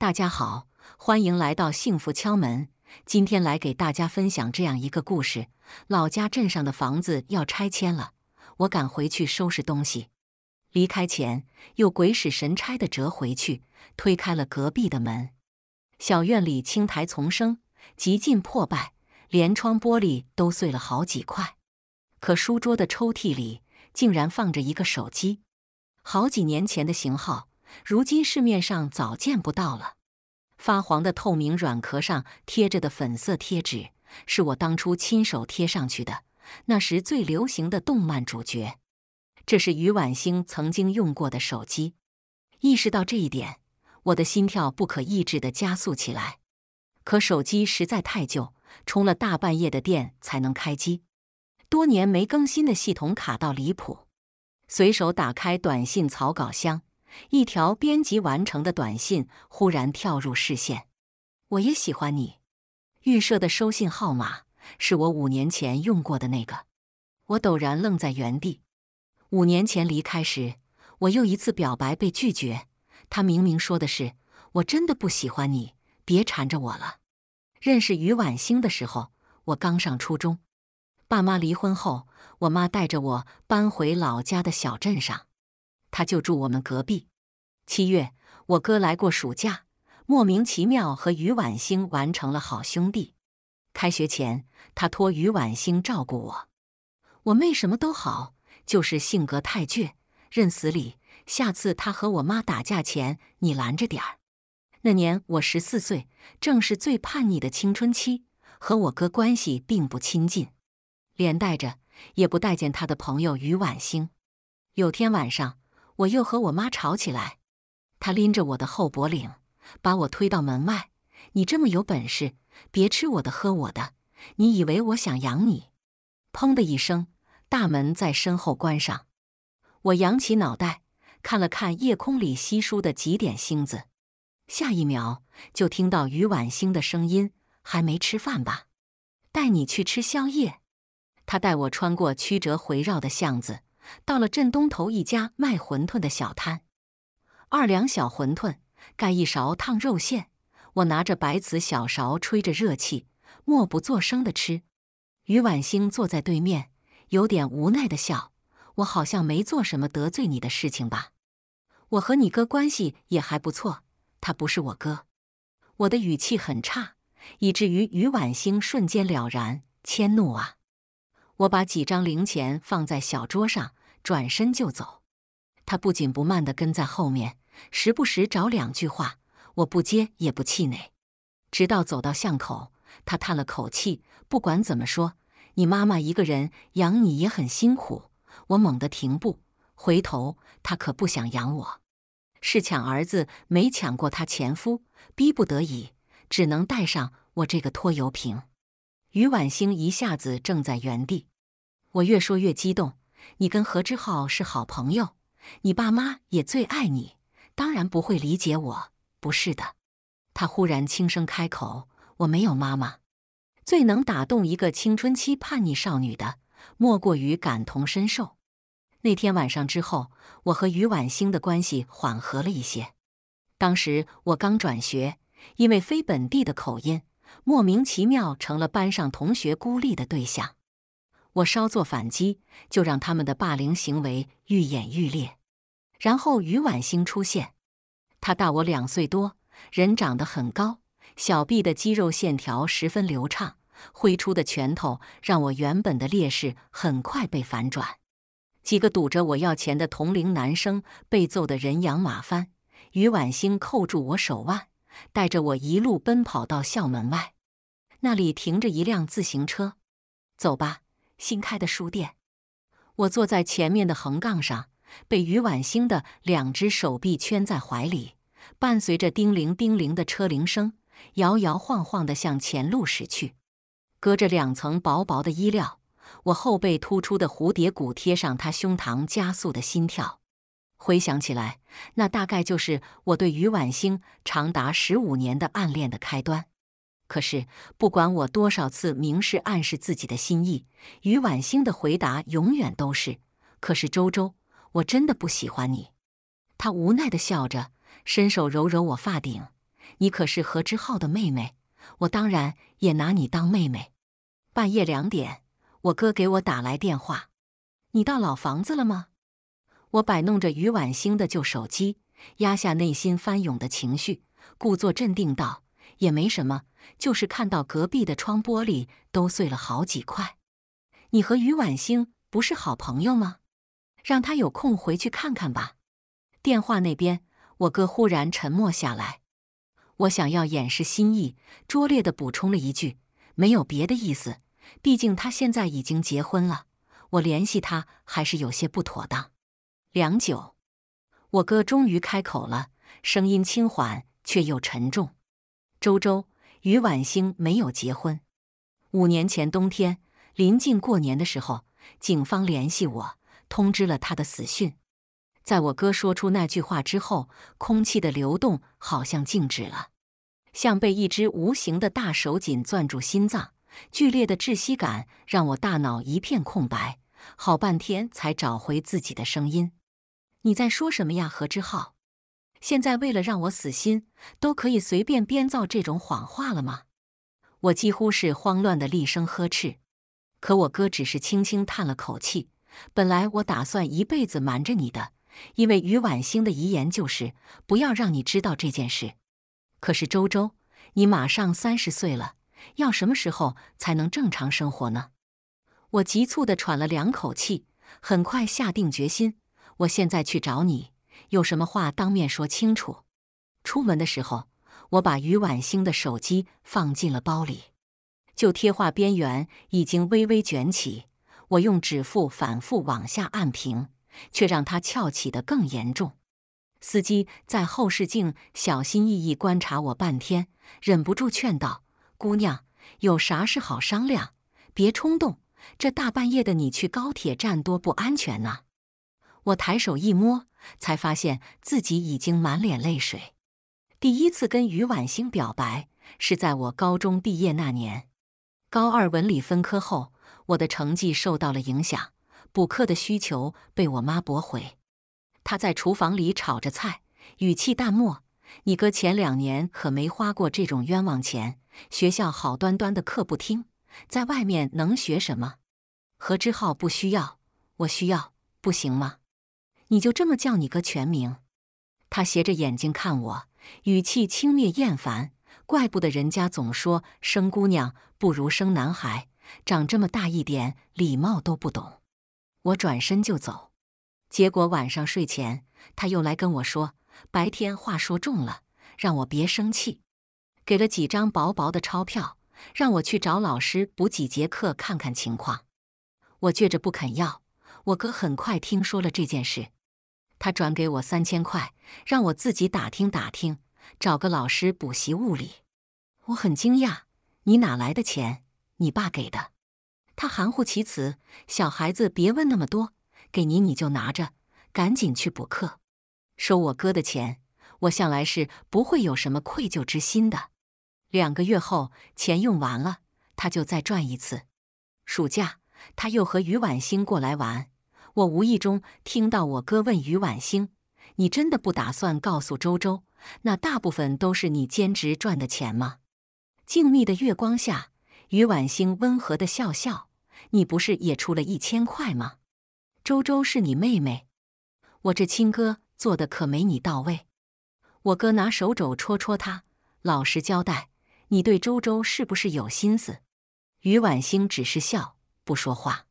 大家好，欢迎来到幸福敲门。今天来给大家分享这样一个故事：老家镇上的房子要拆迁了，我赶回去收拾东西。离开前，又鬼使神差的折回去，推开了隔壁的门。小院里青苔丛生，极尽破败，连窗玻璃都碎了好几块。可书桌的抽屉里竟然放着一个手机，好几年前的型号。如今市面上早见不到了。发黄的透明软壳上贴着的粉色贴纸，是我当初亲手贴上去的。那时最流行的动漫主角，这是于晚星曾经用过的手机。意识到这一点，我的心跳不可抑制地加速起来。可手机实在太旧，充了大半夜的电才能开机，多年没更新的系统卡到离谱。随手打开短信草稿箱。一条编辑完成的短信忽然跳入视线，我也喜欢你。预设的收信号码是我五年前用过的那个。我陡然愣在原地。五年前离开时，我又一次表白被拒绝。他明明说的是，我真的不喜欢你，别缠着我了。认识于婉星的时候，我刚上初中。爸妈离婚后，我妈带着我搬回老家的小镇上。他就住我们隔壁。七月，我哥来过暑假，莫名其妙和于婉星完成了好兄弟。开学前，他托于婉星照顾我。我妹什么都好，就是性格太倔，认死理。下次他和我妈打架前，你拦着点儿。那年我十四岁，正是最叛逆的青春期，和我哥关系并不亲近，连带着也不待见他的朋友于婉星。有天晚上。我又和我妈吵起来，她拎着我的后脖领，把我推到门外。你这么有本事，别吃我的喝我的，你以为我想养你？砰的一声，大门在身后关上。我扬起脑袋，看了看夜空里稀疏的几点星子。下一秒，就听到于婉星的声音：“还没吃饭吧？带你去吃宵夜。”他带我穿过曲折回绕的巷子。到了镇东头一家卖馄饨的小摊，二两小馄饨盖一勺烫肉馅。我拿着白瓷小勺，吹着热气，默不作声的吃。于婉星坐在对面，有点无奈的笑：“我好像没做什么得罪你的事情吧？我和你哥关系也还不错，他不是我哥。”我的语气很差，以至于于婉星瞬间了然，迁怒啊！我把几张零钱放在小桌上。转身就走，他不紧不慢的跟在后面，时不时找两句话，我不接也不气馁，直到走到巷口，他叹了口气：“不管怎么说，你妈妈一个人养你也很辛苦。”我猛地停步，回头，他可不想养我，是抢儿子没抢过他前夫，逼不得已，只能带上我这个拖油瓶。于婉星一下子怔在原地，我越说越激动。你跟何之浩是好朋友，你爸妈也最爱你，当然不会理解我，不是的。他忽然轻声开口：“我没有妈妈。”最能打动一个青春期叛逆少女的，莫过于感同身受。那天晚上之后，我和于婉星的关系缓和了一些。当时我刚转学，因为非本地的口音，莫名其妙成了班上同学孤立的对象。我稍作反击，就让他们的霸凌行为愈演愈烈。然后于婉星出现，他大我两岁多，人长得很高，小臂的肌肉线条十分流畅，挥出的拳头让我原本的劣势很快被反转。几个堵着我要钱的同龄男生被揍得人仰马翻。于婉星扣住我手腕，带着我一路奔跑到校门外，那里停着一辆自行车，走吧。新开的书店，我坐在前面的横杠上，被于婉星的两只手臂圈在怀里，伴随着叮铃叮铃的车铃声，摇摇晃晃地向前路驶去。隔着两层薄薄的衣料，我后背突出的蝴蝶骨贴上他胸膛加速的心跳。回想起来，那大概就是我对于婉星长达十五年的暗恋的开端。可是，不管我多少次明示暗示自己的心意，于婉星的回答永远都是：“可是，周周，我真的不喜欢你。”他无奈地笑着，伸手揉揉我发顶：“你可是何之浩的妹妹，我当然也拿你当妹妹。”半夜两点，我哥给我打来电话：“你到老房子了吗？”我摆弄着于婉星的旧手机，压下内心翻涌的情绪，故作镇定道：“也没什么。”就是看到隔壁的窗玻璃都碎了好几块。你和于婉星不是好朋友吗？让他有空回去看看吧。电话那边，我哥忽然沉默下来。我想要掩饰心意，拙劣地补充了一句：“没有别的意思，毕竟他现在已经结婚了，我联系他还是有些不妥当。”良久，我哥终于开口了，声音轻缓却又沉重：“周周。”与婉星没有结婚。五年前冬天，临近过年的时候，警方联系我，通知了他的死讯。在我哥说出那句话之后，空气的流动好像静止了，像被一只无形的大手紧攥住心脏，剧烈的窒息感让我大脑一片空白，好半天才找回自己的声音。你在说什么呀，何之浩？现在为了让我死心，都可以随便编造这种谎话了吗？我几乎是慌乱的厉声呵斥，可我哥只是轻轻叹了口气。本来我打算一辈子瞒着你的，因为于婉星的遗言就是不要让你知道这件事。可是周周，你马上三十岁了，要什么时候才能正常生活呢？我急促的喘了两口气，很快下定决心，我现在去找你。有什么话当面说清楚。出门的时候，我把于婉星的手机放进了包里，就贴画边缘已经微微卷起，我用指腹反复往下按平，却让它翘起的更严重。司机在后视镜小心翼翼观察我半天，忍不住劝道：“姑娘，有啥事好商量，别冲动。这大半夜的，你去高铁站多不安全啊！”我抬手一摸。才发现自己已经满脸泪水。第一次跟于婉星表白是在我高中毕业那年。高二文理分科后，我的成绩受到了影响，补课的需求被我妈驳回。他在厨房里炒着菜，语气淡漠：“你哥前两年可没花过这种冤枉钱，学校好端端的课不听，在外面能学什么？”何之浩不需要，我需要，不行吗？你就这么叫你哥全名？他斜着眼睛看我，语气轻蔑厌烦。怪不得人家总说生姑娘不如生男孩，长这么大一点礼貌都不懂。我转身就走。结果晚上睡前他又来跟我说，白天话说重了，让我别生气，给了几张薄薄的钞票，让我去找老师补几节课看看情况。我倔着不肯要。我哥很快听说了这件事。他转给我三千块，让我自己打听打听，找个老师补习物理。我很惊讶，你哪来的钱？你爸给的。他含糊其辞。小孩子别问那么多，给你你就拿着，赶紧去补课。收我哥的钱，我向来是不会有什么愧疚之心的。两个月后，钱用完了，他就再赚一次。暑假，他又和于婉欣过来玩。我无意中听到我哥问于婉星：“你真的不打算告诉周周？那大部分都是你兼职赚的钱吗？”静谧的月光下，于婉星温和的笑笑：“你不是也出了一千块吗？”周周是你妹妹，我这亲哥做的可没你到位。我哥拿手肘戳戳他：“老实交代，你对周周是不是有心思？”于婉星只是笑，不说话。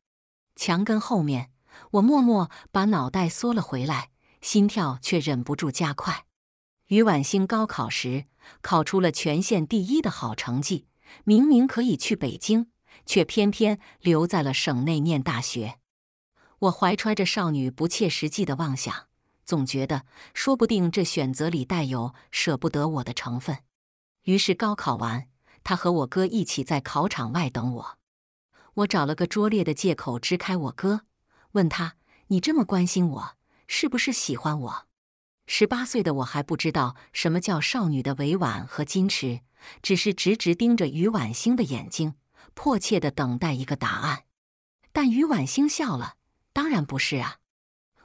墙根后面。我默默把脑袋缩了回来，心跳却忍不住加快。于婉星高考时考出了全县第一的好成绩，明明可以去北京，却偏偏留在了省内念大学。我怀揣着少女不切实际的妄想，总觉得说不定这选择里带有舍不得我的成分。于是高考完，他和我哥一起在考场外等我，我找了个拙劣的借口支开我哥。问他：“你这么关心我，是不是喜欢我？”十八岁的我还不知道什么叫少女的委婉和矜持，只是直直盯着于婉星的眼睛，迫切的等待一个答案。但于婉星笑了：“当然不是啊，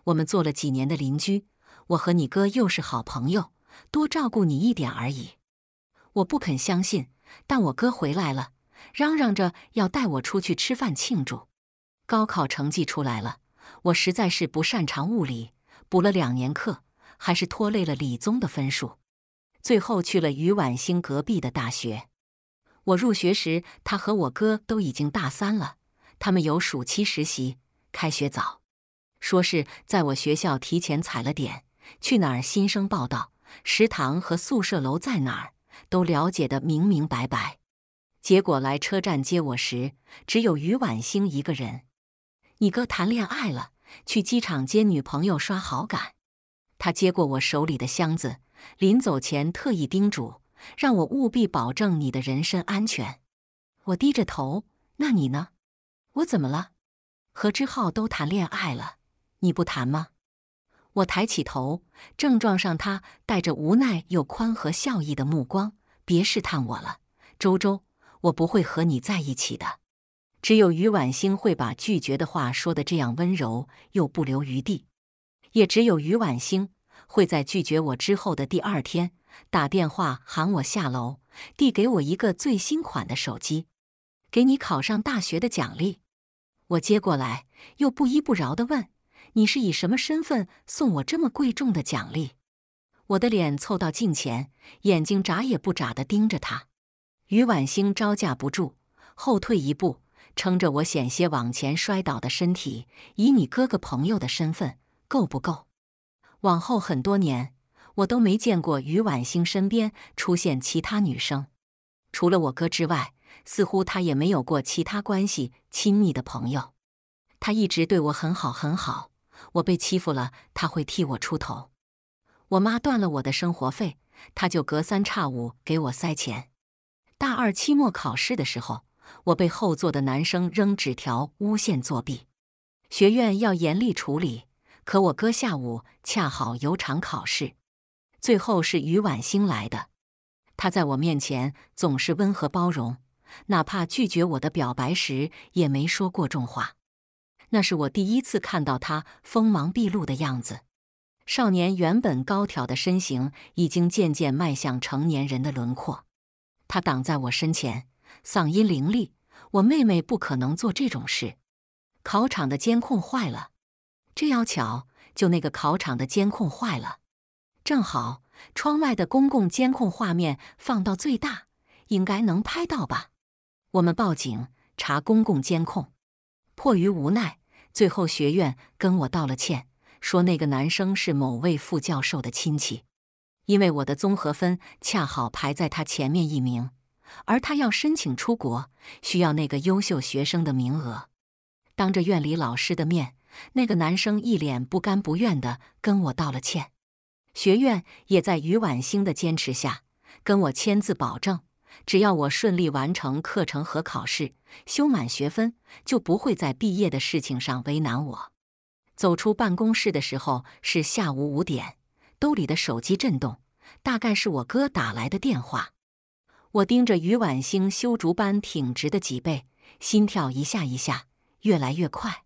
我们做了几年的邻居，我和你哥又是好朋友，多照顾你一点而已。”我不肯相信，但我哥回来了，嚷嚷着要带我出去吃饭庆祝。高考成绩出来了，我实在是不擅长物理，补了两年课，还是拖累了理综的分数。最后去了于婉星隔壁的大学。我入学时，他和我哥都已经大三了，他们有暑期实习，开学早，说是在我学校提前踩了点。去哪儿新生报道，食堂和宿舍楼在哪儿，都了解得明明白白。结果来车站接我时，只有于婉星一个人。你哥谈恋爱了，去机场接女朋友刷好感。他接过我手里的箱子，临走前特意叮嘱，让我务必保证你的人身安全。我低着头，那你呢？我怎么了？和之浩都谈恋爱了，你不谈吗？我抬起头，正撞上他带着无奈又宽和笑意的目光。别试探我了，周周，我不会和你在一起的。只有余婉星会把拒绝的话说的这样温柔又不留余地，也只有余婉星会在拒绝我之后的第二天打电话喊我下楼，递给我一个最新款的手机，给你考上大学的奖励。我接过来，又不依不饶地问：“你是以什么身份送我这么贵重的奖励？”我的脸凑到镜前，眼睛眨也不眨地盯着他。于婉星招架不住，后退一步。撑着我险些往前摔倒的身体，以你哥哥朋友的身份够不够？往后很多年，我都没见过于婉星身边出现其他女生，除了我哥之外，似乎他也没有过其他关系亲密的朋友。他一直对我很好，很好。我被欺负了，他会替我出头。我妈断了我的生活费，他就隔三差五给我塞钱。大二期末考试的时候。我被后座的男生扔纸条，诬陷作弊，学院要严厉处理。可我哥下午恰好有场考试。最后是于婉星来的，他在我面前总是温和包容，哪怕拒绝我的表白时也没说过重话。那是我第一次看到他锋芒毕露的样子。少年原本高挑的身形已经渐渐迈向成年人的轮廓，他挡在我身前。嗓音凌厉，我妹妹不可能做这种事。考场的监控坏了，这要巧，就那个考场的监控坏了，正好窗外的公共监控画面放到最大，应该能拍到吧？我们报警查公共监控。迫于无奈，最后学院跟我道了歉，说那个男生是某位副教授的亲戚，因为我的综合分恰好排在他前面一名。而他要申请出国，需要那个优秀学生的名额。当着院里老师的面，那个男生一脸不甘不愿地跟我道了歉。学院也在于婉星的坚持下，跟我签字保证，只要我顺利完成课程和考试，修满学分，就不会在毕业的事情上为难我。走出办公室的时候是下午五点，兜里的手机震动，大概是我哥打来的电话。我盯着于婉星修竹般挺直的脊背，心跳一下一下越来越快。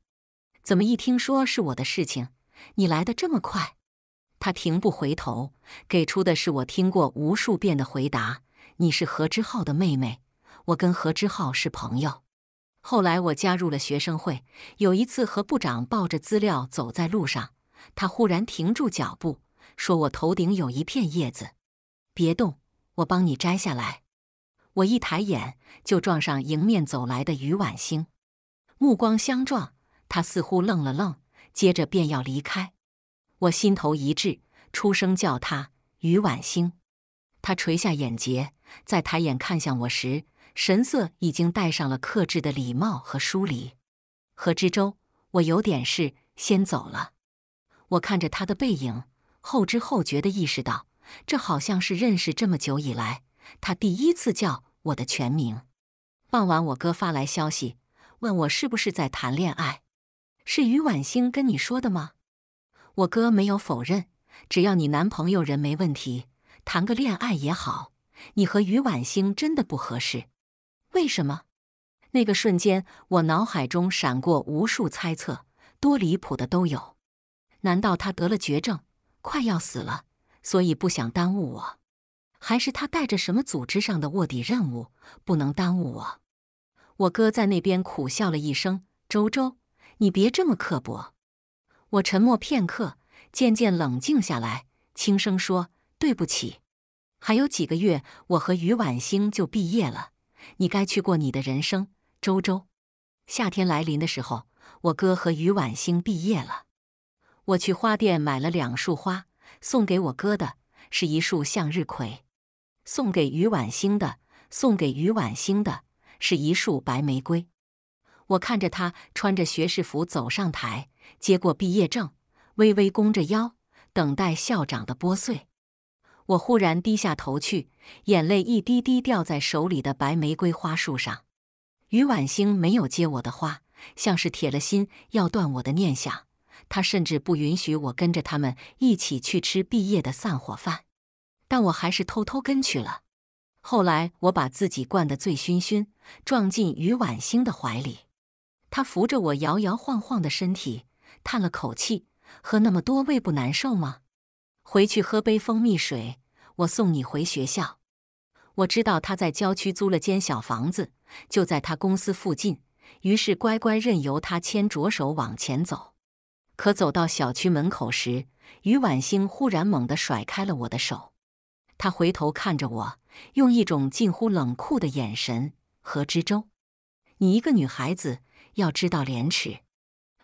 怎么一听说是我的事情，你来的这么快？他停不回头，给出的是我听过无数遍的回答：“你是何之浩的妹妹，我跟何之浩是朋友。”后来我加入了学生会，有一次和部长抱着资料走在路上，他忽然停住脚步，说我头顶有一片叶子，别动，我帮你摘下来。我一抬眼就撞上迎面走来的于婉星，目光相撞，他似乎愣了愣，接着便要离开。我心头一滞，出声叫他于婉星。他垂下眼睫，在抬眼看向我时，神色已经带上了克制的礼貌和疏离。何之洲，我有点事先走了。我看着他的背影，后知后觉的意识到，这好像是认识这么久以来他第一次叫。我的全名。傍晚，我哥发来消息，问我是不是在谈恋爱？是于婉星跟你说的吗？我哥没有否认。只要你男朋友人没问题，谈个恋爱也好。你和于婉星真的不合适。为什么？那个瞬间，我脑海中闪过无数猜测，多离谱的都有。难道他得了绝症，快要死了，所以不想耽误我？还是他带着什么组织上的卧底任务，不能耽误我。我哥在那边苦笑了一声：“周周，你别这么刻薄。”我沉默片刻，渐渐冷静下来，轻声说：“对不起。”还有几个月，我和于婉星就毕业了，你该去过你的人生，周周。夏天来临的时候，我哥和于婉星毕业了，我去花店买了两束花，送给我哥的是一束向日葵。送给于婉星的，送给于婉星的是一束白玫瑰。我看着他穿着学士服走上台，接过毕业证，微微弓着腰，等待校长的拨穗。我忽然低下头去，眼泪一滴滴掉在手里的白玫瑰花束上。于婉星没有接我的花，像是铁了心要断我的念想。他甚至不允许我跟着他们一起去吃毕业的散伙饭。但我还是偷偷跟去了。后来我把自己灌得醉醺醺，撞进于婉星的怀里。他扶着我摇摇晃晃的身体，叹了口气：“喝那么多，胃不难受吗？回去喝杯蜂蜜水，我送你回学校。”我知道他在郊区租了间小房子，就在他公司附近，于是乖乖任由他牵着手往前走。可走到小区门口时，于婉星忽然猛地甩开了我的手。他回头看着我，用一种近乎冷酷的眼神。何之舟，你一个女孩子要知道廉耻，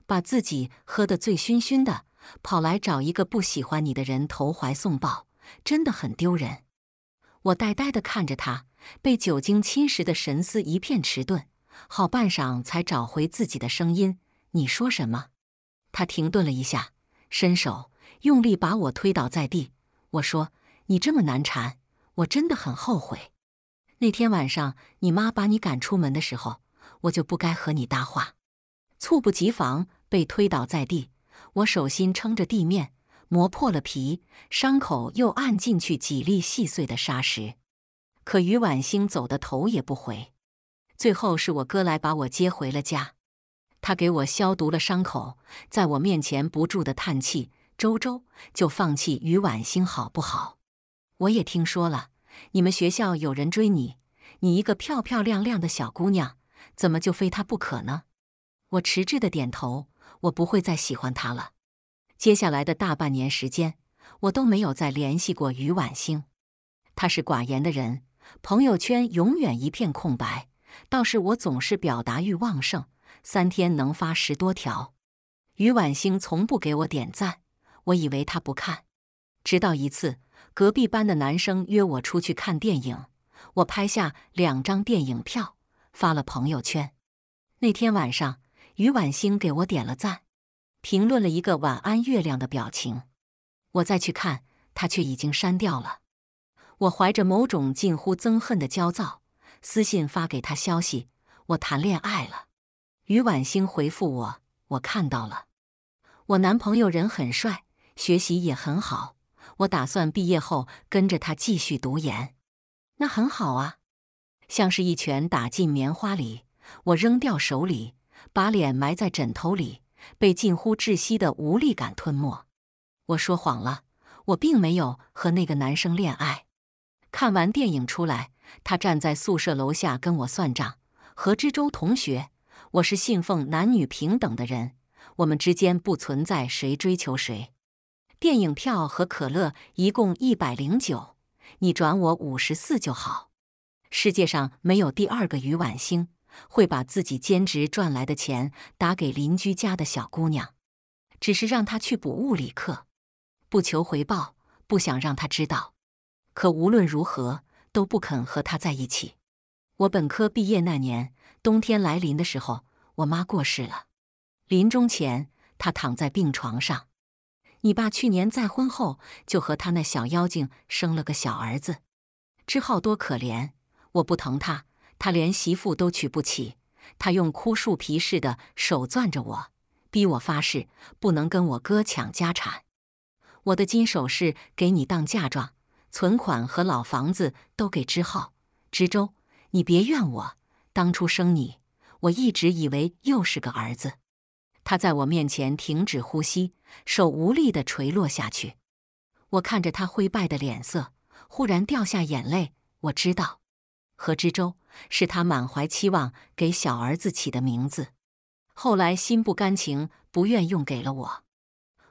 把自己喝得醉醺醺的，跑来找一个不喜欢你的人投怀送抱，真的很丢人。我呆呆地看着他，被酒精侵蚀的神思一片迟钝，好半晌才找回自己的声音。你说什么？他停顿了一下，伸手用力把我推倒在地。我说。你这么难缠，我真的很后悔。那天晚上，你妈把你赶出门的时候，我就不该和你搭话。猝不及防被推倒在地，我手心撑着地面，磨破了皮，伤口又按进去几粒细碎的砂石。可于婉星走的头也不回，最后是我哥来把我接回了家。他给我消毒了伤口，在我面前不住的叹气：“周周，就放弃于婉星好不好？”我也听说了，你们学校有人追你，你一个漂漂亮亮的小姑娘，怎么就非他不可呢？我迟滞的点头，我不会再喜欢他了。接下来的大半年时间，我都没有再联系过于婉星。他是寡言的人，朋友圈永远一片空白。倒是我总是表达欲旺盛，三天能发十多条。于婉星从不给我点赞，我以为他不看，直到一次。隔壁班的男生约我出去看电影，我拍下两张电影票，发了朋友圈。那天晚上，于婉星给我点了赞，评论了一个“晚安月亮”的表情。我再去看，他却已经删掉了。我怀着某种近乎憎恨的焦躁，私信发给他消息：“我谈恋爱了。”于婉星回复我：“我看到了，我男朋友人很帅，学习也很好。”我打算毕业后跟着他继续读研，那很好啊。像是一拳打进棉花里，我扔掉手里，把脸埋在枕头里，被近乎窒息的无力感吞没。我说谎了，我并没有和那个男生恋爱。看完电影出来，他站在宿舍楼下跟我算账：“何之洲同学，我是信奉男女平等的人，我们之间不存在谁追求谁。”电影票和可乐一共一百零九，你转我五十四就好。世界上没有第二个余婉星会把自己兼职赚来的钱打给邻居家的小姑娘，只是让她去补物理课，不求回报，不想让她知道。可无论如何都不肯和他在一起。我本科毕业那年冬天来临的时候，我妈过世了。临终前，她躺在病床上。你爸去年再婚后，就和他那小妖精生了个小儿子，知浩多可怜。我不疼他，他连媳妇都娶不起。他用枯树皮似的手攥着我，逼我发誓不能跟我哥抢家产。我的金首饰给你当嫁妆，存款和老房子都给知浩、知州。你别怨我，当初生你，我一直以为又是个儿子。他在我面前停止呼吸，手无力地垂落下去。我看着他灰败的脸色，忽然掉下眼泪。我知道，何之周是他满怀期望给小儿子起的名字，后来心不甘情不愿用给了我。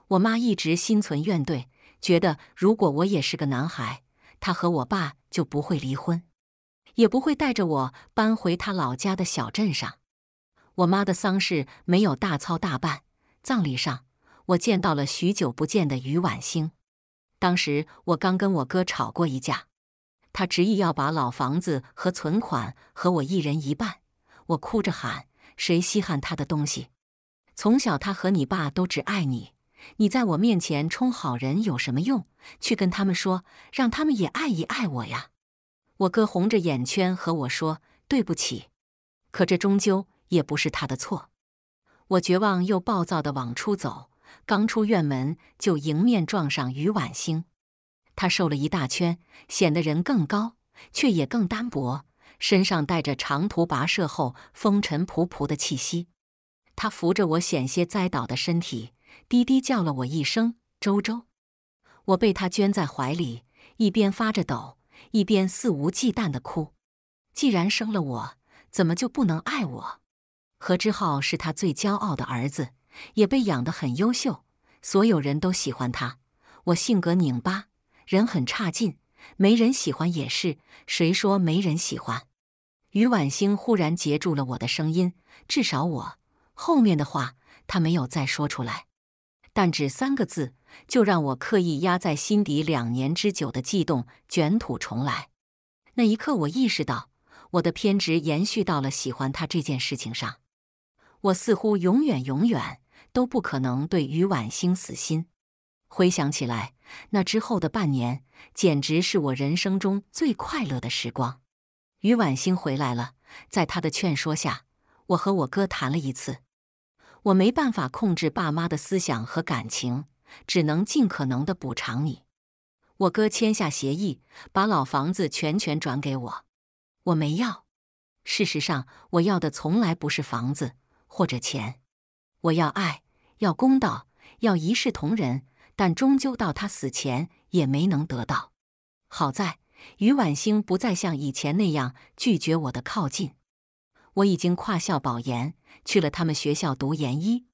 我妈一直心存怨怼，觉得如果我也是个男孩，他和我爸就不会离婚，也不会带着我搬回他老家的小镇上。我妈的丧事没有大操大办，葬礼上我见到了许久不见的于婉星。当时我刚跟我哥吵过一架，他执意要把老房子和存款和我一人一半。我哭着喊：“谁稀罕他的东西？从小他和你爸都只爱你，你在我面前充好人有什么用？去跟他们说，让他们也爱一爱我呀！”我哥红着眼圈和我说：“对不起。”可这终究……也不是他的错。我绝望又暴躁地往出走，刚出院门就迎面撞上于婉星。他瘦了一大圈，显得人更高，却也更单薄，身上带着长途跋涉后风尘仆仆的气息。他扶着我险些栽倒的身体，低低叫了我一声“周周”。我被他圈在怀里，一边发着抖，一边肆无忌惮地哭。既然生了我，怎么就不能爱我？何之浩是他最骄傲的儿子，也被养得很优秀，所有人都喜欢他。我性格拧巴，人很差劲，没人喜欢也是。谁说没人喜欢？于婉星忽然截住了我的声音，至少我后面的话，他没有再说出来。但只三个字，就让我刻意压在心底两年之久的悸动卷土重来。那一刻，我意识到我的偏执延续到了喜欢他这件事情上。我似乎永远永远都不可能对于婉星死心。回想起来，那之后的半年简直是我人生中最快乐的时光。于婉星回来了，在他的劝说下，我和我哥谈了一次。我没办法控制爸妈的思想和感情，只能尽可能的补偿你。我哥签下协议，把老房子全权转给我。我没要。事实上，我要的从来不是房子。或者钱，我要爱，要公道，要一视同仁，但终究到他死前也没能得到。好在于婉星不再像以前那样拒绝我的靠近。我已经跨校保研去了他们学校读研一，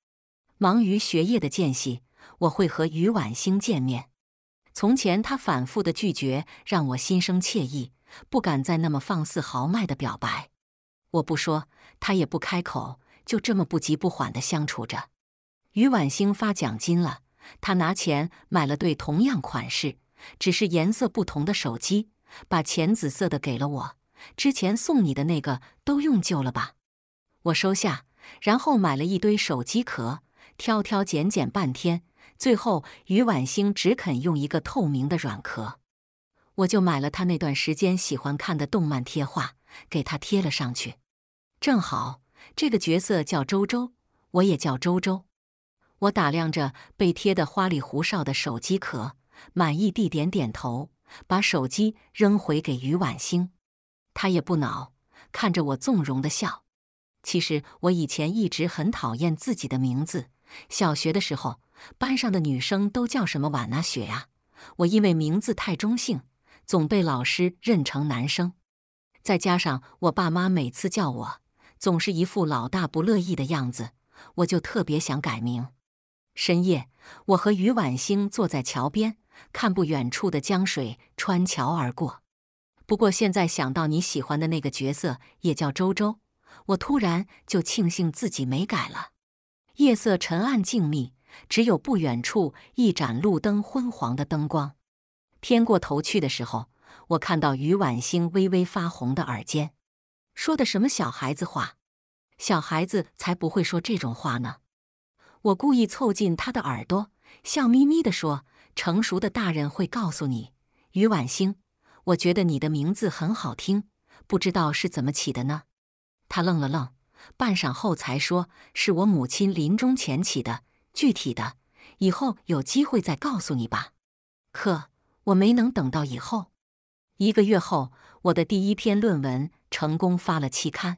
忙于学业的间隙，我会和于婉星见面。从前他反复的拒绝让我心生怯意，不敢再那么放肆豪迈的表白。我不说，他也不开口。就这么不急不缓地相处着。于婉星发奖金了，他拿钱买了对同样款式，只是颜色不同的手机，把浅紫色的给了我。之前送你的那个都用旧了吧？我收下，然后买了一堆手机壳，挑挑拣拣半天，最后于婉星只肯用一个透明的软壳，我就买了他那段时间喜欢看的动漫贴画，给他贴了上去，正好。这个角色叫周周，我也叫周周。我打量着被贴的花里胡哨的手机壳，满意地点点头，把手机扔回给于婉星。他也不恼，看着我纵容的笑。其实我以前一直很讨厌自己的名字。小学的时候，班上的女生都叫什么婉娜雪啊，我因为名字太中性，总被老师认成男生。再加上我爸妈每次叫我。总是一副老大不乐意的样子，我就特别想改名。深夜，我和于婉星坐在桥边，看不远处的江水穿桥而过。不过现在想到你喜欢的那个角色也叫周周，我突然就庆幸自己没改了。夜色沉暗静谧，只有不远处一盏路灯昏黄的灯光。偏过头去的时候，我看到于婉星微微发红的耳尖。说的什么小孩子话？小孩子才不会说这种话呢！我故意凑近他的耳朵，笑眯眯的说：“成熟的大人会告诉你，于婉星，我觉得你的名字很好听，不知道是怎么起的呢？”他愣了愣，半晌后才说：“是我母亲临终前起的，具体的以后有机会再告诉你吧。”可我没能等到以后。一个月后，我的第一篇论文。成功发了期刊，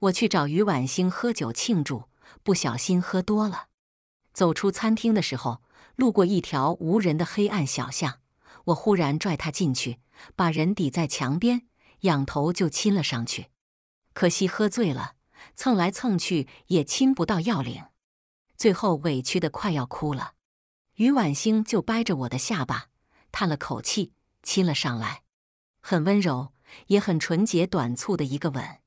我去找于婉星喝酒庆祝，不小心喝多了。走出餐厅的时候，路过一条无人的黑暗小巷，我忽然拽他进去，把人抵在墙边，仰头就亲了上去。可惜喝醉了，蹭来蹭去也亲不到要领，最后委屈的快要哭了。于婉星就掰着我的下巴，叹了口气，亲了上来，很温柔。也很纯洁、短促的一个吻，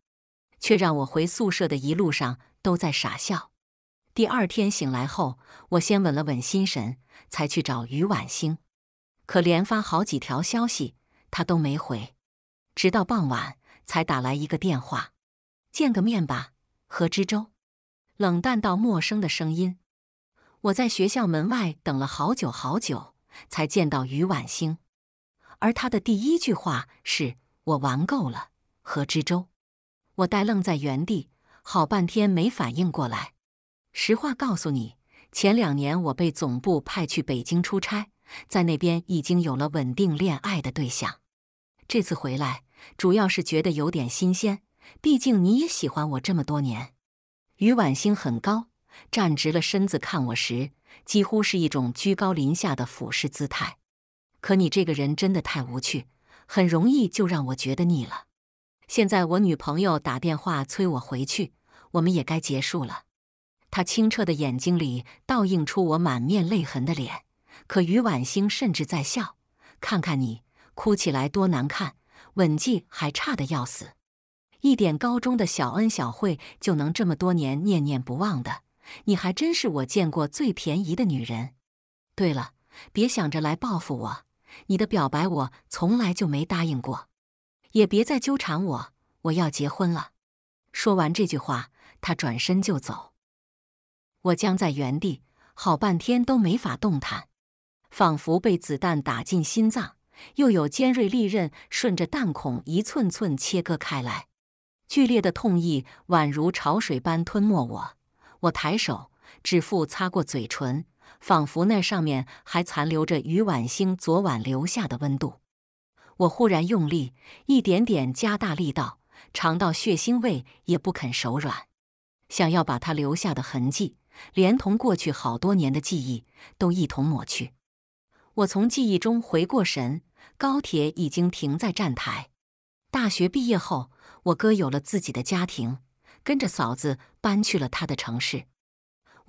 却让我回宿舍的一路上都在傻笑。第二天醒来后，我先稳了稳心神，才去找于婉星。可连发好几条消息，他都没回。直到傍晚，才打来一个电话：“见个面吧。”何之洲，冷淡到陌生的声音。我在学校门外等了好久好久，才见到于婉星。而他的第一句话是。我玩够了，何之舟。我呆愣在原地，好半天没反应过来。实话告诉你，前两年我被总部派去北京出差，在那边已经有了稳定恋爱的对象。这次回来，主要是觉得有点新鲜。毕竟你也喜欢我这么多年。于婉星很高，站直了身子看我时，几乎是一种居高临下的俯视姿态。可你这个人真的太无趣。很容易就让我觉得腻了。现在我女朋友打电话催我回去，我们也该结束了。她清澈的眼睛里倒映出我满面泪痕的脸，可余婉星甚至在笑。看看你哭起来多难看，吻技还差得要死，一点高中的小恩小惠就能这么多年念念不忘的，你还真是我见过最便宜的女人。对了，别想着来报复我。你的表白我从来就没答应过，也别再纠缠我，我要结婚了。说完这句话，他转身就走。我僵在原地，好半天都没法动弹，仿佛被子弹打进心脏，又有尖锐利刃顺着弹孔一寸寸切割开来，剧烈的痛意宛如潮水般吞没我。我抬手，指腹擦过嘴唇。仿佛那上面还残留着余婉星昨晚留下的温度，我忽然用力一点点加大力道，尝到血腥味也不肯手软，想要把他留下的痕迹，连同过去好多年的记忆都一同抹去。我从记忆中回过神，高铁已经停在站台。大学毕业后，我哥有了自己的家庭，跟着嫂子搬去了他的城市。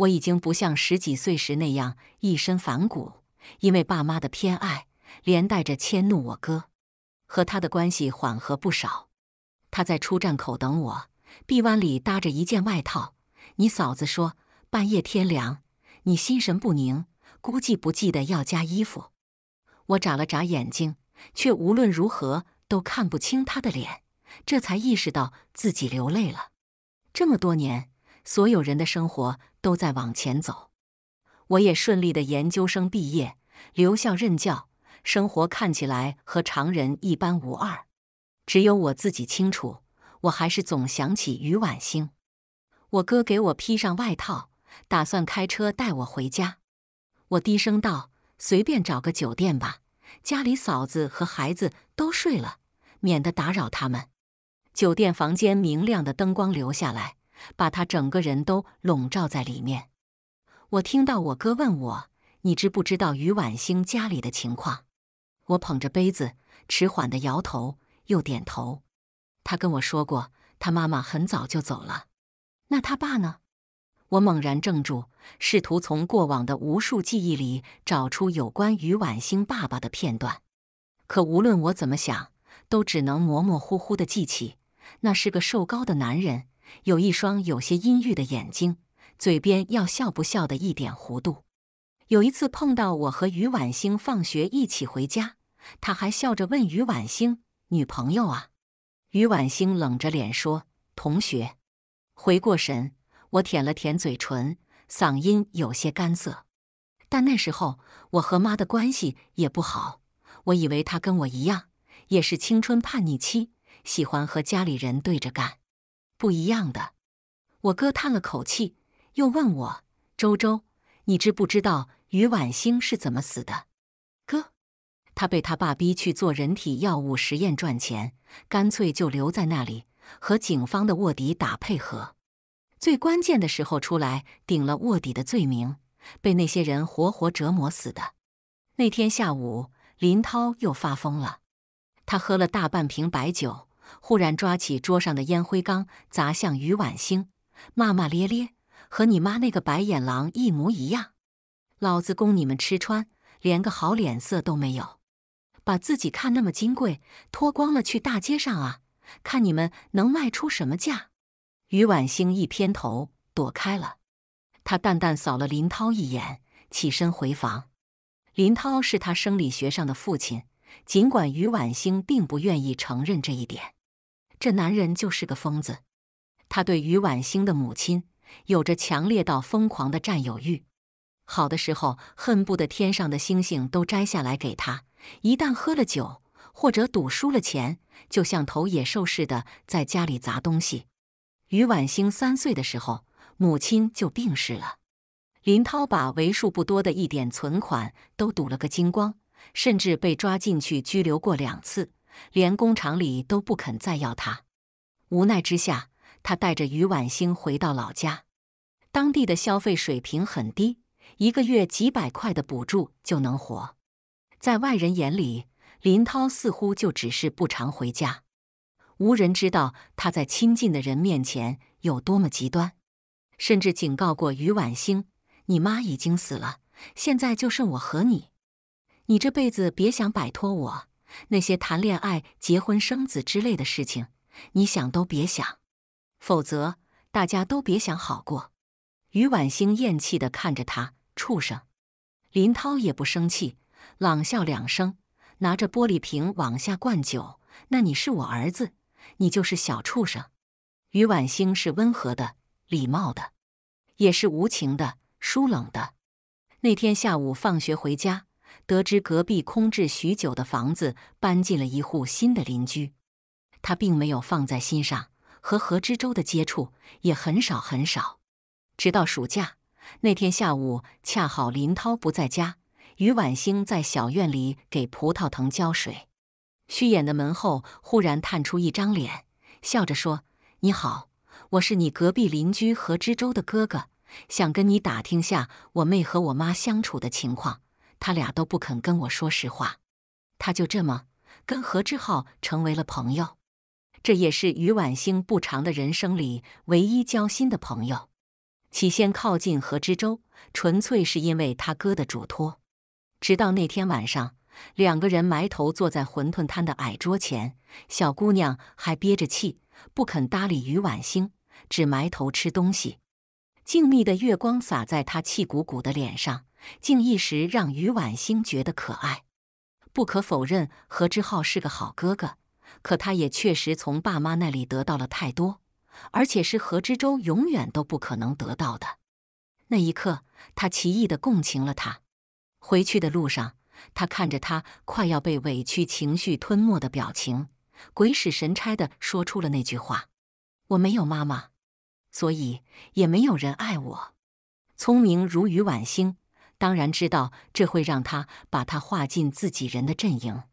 我已经不像十几岁时那样一身反骨，因为爸妈的偏爱，连带着迁怒我哥，和他的关系缓和不少。他在出站口等我，臂弯里搭着一件外套。你嫂子说半夜天凉，你心神不宁，估计不记得要加衣服。我眨了眨眼睛，却无论如何都看不清他的脸，这才意识到自己流泪了。这么多年。所有人的生活都在往前走，我也顺利的研究生毕业，留校任教，生活看起来和常人一般无二。只有我自己清楚，我还是总想起于婉星。我哥给我披上外套，打算开车带我回家。我低声道：“随便找个酒店吧，家里嫂子和孩子都睡了，免得打扰他们。”酒店房间明亮的灯光留下来。把他整个人都笼罩在里面。我听到我哥问我：“你知不知道于婉星家里的情况？”我捧着杯子，迟缓的摇头又点头。他跟我说过，他妈妈很早就走了。那他爸呢？我猛然怔住，试图从过往的无数记忆里找出有关于婉星爸爸的片段。可无论我怎么想，都只能模模糊糊的记起，那是个瘦高的男人。有一双有些阴郁的眼睛，嘴边要笑不笑的一点弧度。有一次碰到我和于婉星放学一起回家，他还笑着问于婉星：“女朋友啊？”于婉星冷着脸说：“同学。”回过神，我舔了舔嘴唇，嗓音有些干涩。但那时候我和妈的关系也不好，我以为她跟我一样，也是青春叛逆期，喜欢和家里人对着干。不一样的，我哥叹了口气，又问我：“周周，你知不知道余婉星是怎么死的？”哥，他被他爸逼去做人体药物实验赚钱，干脆就留在那里和警方的卧底打配合。最关键的时候出来顶了卧底的罪名，被那些人活活折磨死的。那天下午，林涛又发疯了，他喝了大半瓶白酒。忽然抓起桌上的烟灰缸砸向于婉星，骂骂咧咧，和你妈那个白眼狼一模一样。老子供你们吃穿，连个好脸色都没有，把自己看那么金贵，脱光了去大街上啊，看你们能卖出什么价？于婉星一偏头躲开了，他淡淡扫了林涛一眼，起身回房。林涛是他生理学上的父亲，尽管于婉星并不愿意承认这一点。这男人就是个疯子，他对于婉星的母亲有着强烈到疯狂的占有欲，好的时候恨不得天上的星星都摘下来给他；一旦喝了酒或者赌输了钱，就像头野兽似的在家里砸东西。于婉星三岁的时候，母亲就病逝了，林涛把为数不多的一点存款都赌了个精光，甚至被抓进去拘留过两次。连工厂里都不肯再要他，无奈之下，他带着于婉星回到老家。当地的消费水平很低，一个月几百块的补助就能活。在外人眼里，林涛似乎就只是不常回家，无人知道他在亲近的人面前有多么极端。甚至警告过于婉星：“你妈已经死了，现在就剩我和你，你这辈子别想摆脱我。”那些谈恋爱、结婚、生子之类的事情，你想都别想，否则大家都别想好过。于婉星厌气的看着他，畜生！林涛也不生气，朗笑两声，拿着玻璃瓶往下灌酒。那你是我儿子，你就是小畜生。于婉星是温和的、礼貌的，也是无情的、疏冷的。那天下午放学回家。得知隔壁空置许久的房子搬进了一户新的邻居，他并没有放在心上，和何之洲的接触也很少很少。直到暑假那天下午，恰好林涛不在家，于婉星在小院里给葡萄藤浇水，虚掩的门后忽然探出一张脸，笑着说：“你好，我是你隔壁邻居何之洲的哥哥，想跟你打听下我妹和我妈相处的情况。”他俩都不肯跟我说实话，他就这么跟何之浩成为了朋友。这也是于婉星不长的人生里唯一交心的朋友。起先靠近何之周，纯粹是因为他哥的嘱托。直到那天晚上，两个人埋头坐在馄饨摊的矮桌前，小姑娘还憋着气不肯搭理于婉星，只埋头吃东西。静谧的月光洒在她气鼓鼓的脸上。竟一时让于婉星觉得可爱。不可否认，何之浩是个好哥哥，可他也确实从爸妈那里得到了太多，而且是何之洲永远都不可能得到的。那一刻，他奇异的共情了他。回去的路上，他看着他快要被委屈情绪吞没的表情，鬼使神差的说出了那句话：“我没有妈妈，所以也没有人爱我。”聪明如于婉星。当然知道，这会让他把他划进自己人的阵营。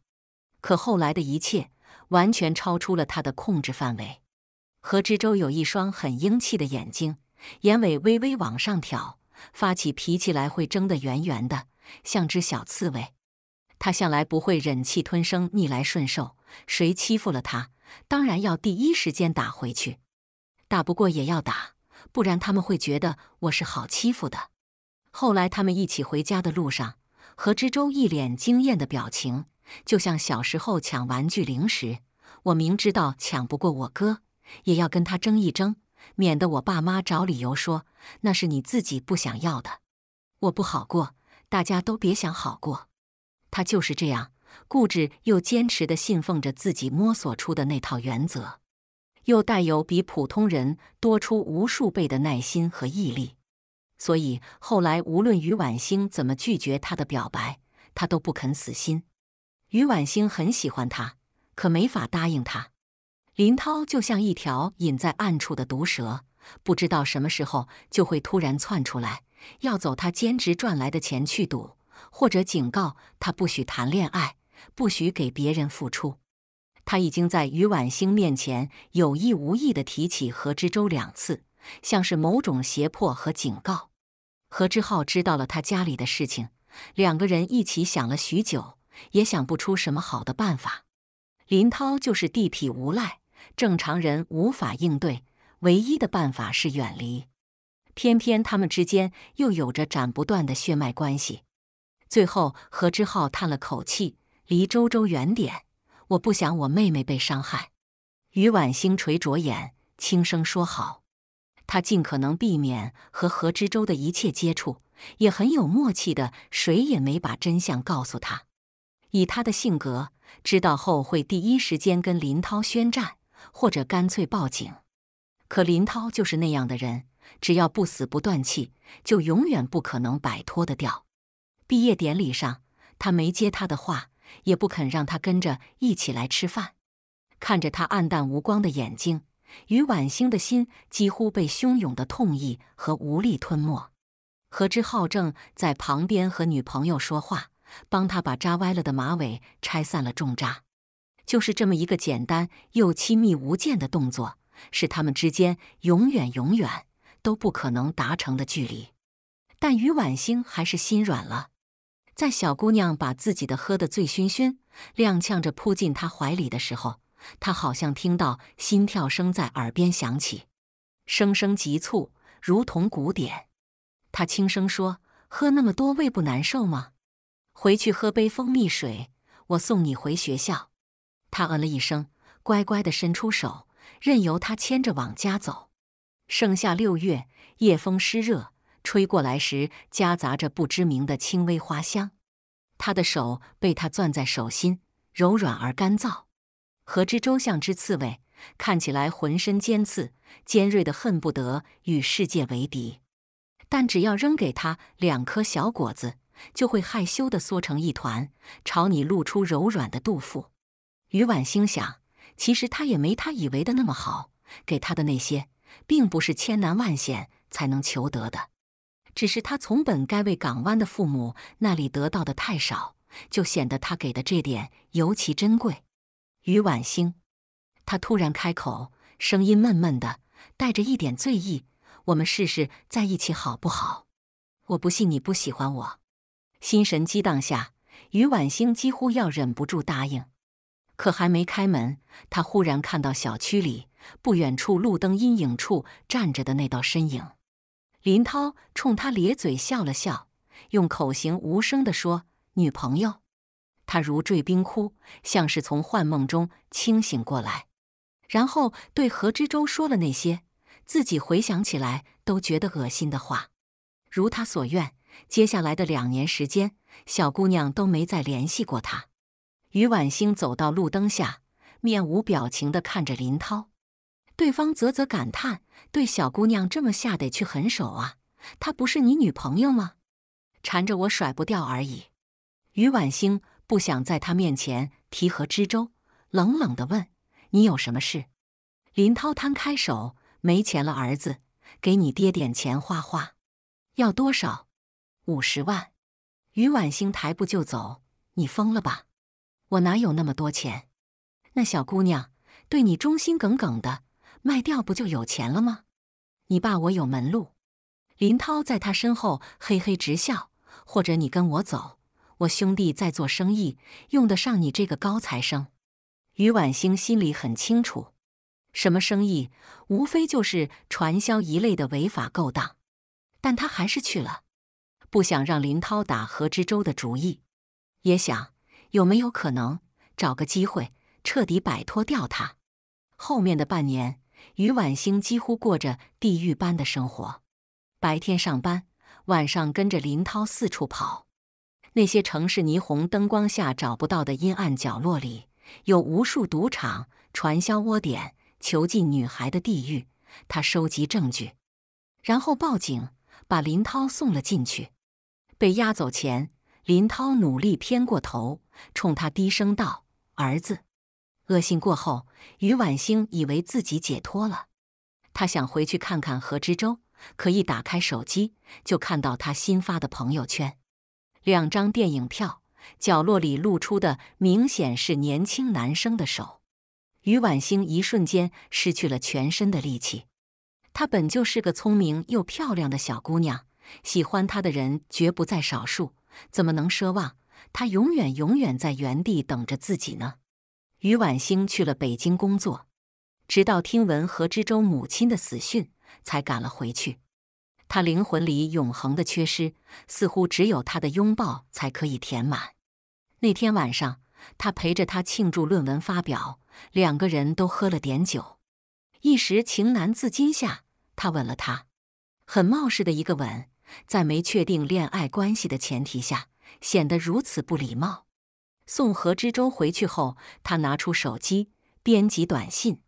可后来的一切完全超出了他的控制范围。何知洲有一双很英气的眼睛，眼尾微微往上挑，发起脾气来会睁得圆圆的，像只小刺猬。他向来不会忍气吞声、逆来顺受，谁欺负了他，当然要第一时间打回去。打不过也要打，不然他们会觉得我是好欺负的。后来，他们一起回家的路上，何知洲一脸惊艳的表情，就像小时候抢玩具零食。我明知道抢不过我哥，也要跟他争一争，免得我爸妈找理由说那是你自己不想要的。我不好过，大家都别想好过。他就是这样固执又坚持的信奉着自己摸索出的那套原则，又带有比普通人多出无数倍的耐心和毅力。所以后来，无论于婉星怎么拒绝他的表白，他都不肯死心。于婉星很喜欢他，可没法答应他。林涛就像一条隐在暗处的毒蛇，不知道什么时候就会突然窜出来，要走他兼职赚来的钱去赌，或者警告他不许谈恋爱，不许给别人付出。他已经在于婉星面前有意无意地提起何之周两次，像是某种胁迫和警告。何之浩知道了他家里的事情，两个人一起想了许久，也想不出什么好的办法。林涛就是地痞无赖，正常人无法应对，唯一的办法是远离。偏偏他们之间又有着斩不断的血脉关系。最后，何志浩叹了口气：“离周周远点，我不想我妹妹被伤害。”于婉星垂着眼，轻声说：“好。”他尽可能避免和何之洲的一切接触，也很有默契的，谁也没把真相告诉他。以他的性格，知道后会第一时间跟林涛宣战，或者干脆报警。可林涛就是那样的人，只要不死不断气，就永远不可能摆脱得掉。毕业典礼上，他没接他的话，也不肯让他跟着一起来吃饭，看着他黯淡无光的眼睛。于婉星的心几乎被汹涌的痛意和无力吞没。何之浩正在旁边和女朋友说话，帮他把扎歪了的马尾拆散了，重扎。就是这么一个简单又亲密无间的动作，是他们之间永远、永远都不可能达成的距离。但于婉星还是心软了，在小姑娘把自己的喝得醉醺醺、踉跄着扑进他怀里的时候。他好像听到心跳声在耳边响起，声声急促，如同鼓点。他轻声说：“喝那么多，胃不难受吗？回去喝杯蜂蜜水，我送你回学校。”他嗯了一声，乖乖地伸出手，任由他牵着往家走。盛夏六月，夜风湿热，吹过来时夹杂着不知名的轻微花香。他的手被他攥在手心，柔软而干燥。何知周相之刺猬，看起来浑身尖刺，尖锐的恨不得与世界为敌。但只要扔给他两颗小果子，就会害羞的缩成一团，朝你露出柔软的肚腹。于婉心想，其实他也没他以为的那么好，给他的那些，并不是千难万险才能求得的。只是他从本该为港湾的父母那里得到的太少，就显得他给的这点尤其珍贵。于婉星，他突然开口，声音闷闷的，带着一点醉意。我们试试在一起好不好？我不信你不喜欢我。心神激荡下，于婉星几乎要忍不住答应，可还没开门，他忽然看到小区里不远处路灯阴影处站着的那道身影。林涛冲他咧嘴笑了笑，用口型无声的说：“女朋友。”他如坠冰窟，像是从幻梦中清醒过来，然后对何知洲说了那些自己回想起来都觉得恶心的话。如他所愿，接下来的两年时间，小姑娘都没再联系过他。于婉星走到路灯下，面无表情地看着林涛。对方啧啧感叹：“对小姑娘这么下得去狠手啊？她不是你女朋友吗？缠着我甩不掉而已。”于婉星。不想在他面前提何知州，冷冷的问：“你有什么事？”林涛摊开手：“没钱了，儿子，给你爹点钱花花，要多少？五十万。”于婉星抬步就走：“你疯了吧？我哪有那么多钱？那小姑娘对你忠心耿耿的，卖掉不就有钱了吗？你爸我有门路。”林涛在他身后嘿嘿直笑：“或者你跟我走。”我兄弟在做生意，用得上你这个高材生。于晚星心里很清楚，什么生意，无非就是传销一类的违法勾当，但他还是去了。不想让林涛打何之洲的主意，也想有没有可能找个机会彻底摆脱掉他。后面的半年，于晚星几乎过着地狱般的生活，白天上班，晚上跟着林涛四处跑。那些城市霓虹灯光下找不到的阴暗角落里，有无数赌场、传销窝点、囚禁女孩的地狱。他收集证据，然后报警，把林涛送了进去。被押走前，林涛努力偏过头，冲他低声道：“儿子。”恶心过后，于婉星以为自己解脱了。他想回去看看何之洲，可一打开手机，就看到他新发的朋友圈。两张电影票，角落里露出的明显是年轻男生的手。于婉星一瞬间失去了全身的力气。她本就是个聪明又漂亮的小姑娘，喜欢她的人绝不在少数，怎么能奢望她永远永远在原地等着自己呢？于婉星去了北京工作，直到听闻何知洲母亲的死讯，才赶了回去。他灵魂里永恒的缺失，似乎只有他的拥抱才可以填满。那天晚上，他陪着他庆祝论文发表，两个人都喝了点酒，一时情难自禁下，他吻了他，很冒失的一个吻，在没确定恋爱关系的前提下，显得如此不礼貌。送何之舟回去后，他拿出手机编辑短信，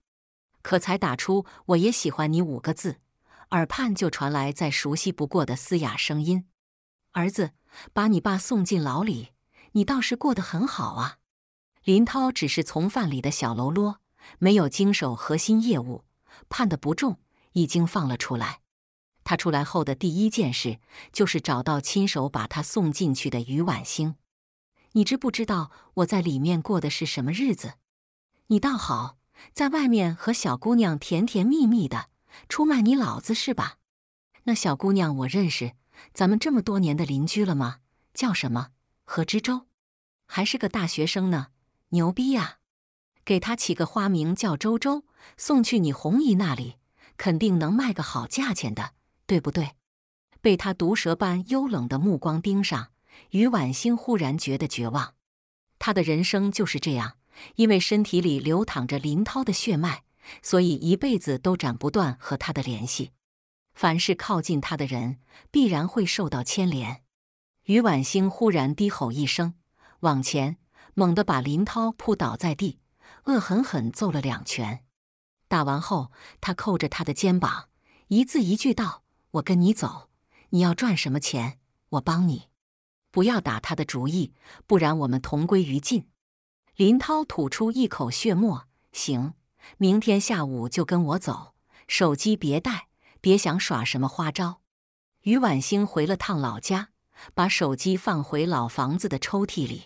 可才打出“我也喜欢你”五个字。耳畔就传来再熟悉不过的嘶哑声音：“儿子，把你爸送进牢里，你倒是过得很好啊。”林涛只是从犯里的小喽啰，没有经手核心业务，判的不重，已经放了出来。他出来后的第一件事就是找到亲手把他送进去的余婉星。你知不知道我在里面过的是什么日子？你倒好，在外面和小姑娘甜甜蜜蜜的。出卖你老子是吧？那小姑娘我认识，咱们这么多年的邻居了吗？叫什么？何之舟，还是个大学生呢，牛逼呀！给他起个花名叫周周，送去你红姨那里，肯定能卖个好价钱的，对不对？被他毒舌般幽冷的目光盯上，于婉星忽然觉得绝望。他的人生就是这样，因为身体里流淌着林涛的血脉。所以一辈子都斩不断和他的联系。凡是靠近他的人，必然会受到牵连。于婉星忽然低吼一声，往前猛地把林涛扑倒在地，恶狠狠揍了两拳。打完后，他扣着他的肩膀，一字一句道：“我跟你走。你要赚什么钱，我帮你。不要打他的主意，不然我们同归于尽。”林涛吐出一口血沫，行。明天下午就跟我走，手机别带，别想耍什么花招。于婉星回了趟老家，把手机放回老房子的抽屉里。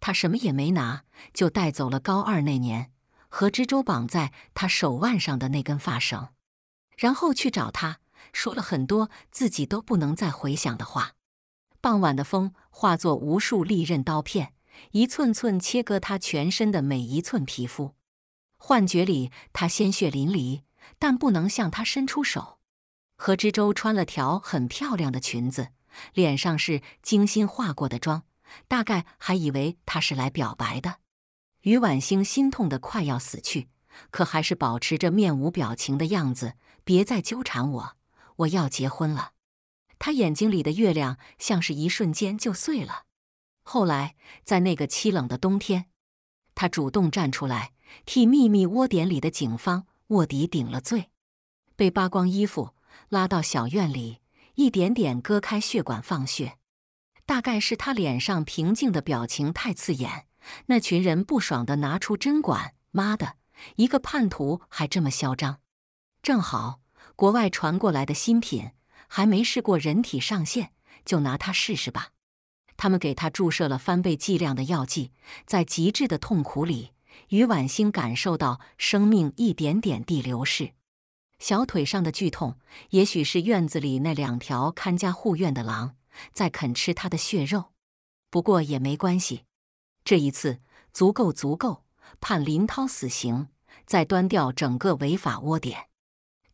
他什么也没拿，就带走了高二那年和蜘蛛绑在他手腕上的那根发绳，然后去找他，说了很多自己都不能再回想的话。傍晚的风化作无数利刃刀片，一寸寸切割他全身的每一寸皮肤。幻觉里，他鲜血淋漓，但不能向他伸出手。何知周穿了条很漂亮的裙子，脸上是精心化过的妆，大概还以为他是来表白的。于婉星心痛的快要死去，可还是保持着面无表情的样子。别再纠缠我，我要结婚了。他眼睛里的月亮，像是一瞬间就碎了。后来，在那个凄冷的冬天，他主动站出来。替秘密窝点里的警方卧底顶了罪，被扒光衣服拉到小院里，一点点割开血管放血。大概是他脸上平静的表情太刺眼，那群人不爽地拿出针管。妈的，一个叛徒还这么嚣张！正好国外传过来的新品还没试过人体上线，就拿它试试吧。他们给他注射了翻倍剂量的药剂，在极致的痛苦里。余婉星感受到生命一点点地流逝，小腿上的剧痛，也许是院子里那两条看家护院的狼在啃吃他的血肉。不过也没关系，这一次足够足够判林涛死刑，再端掉整个违法窝点，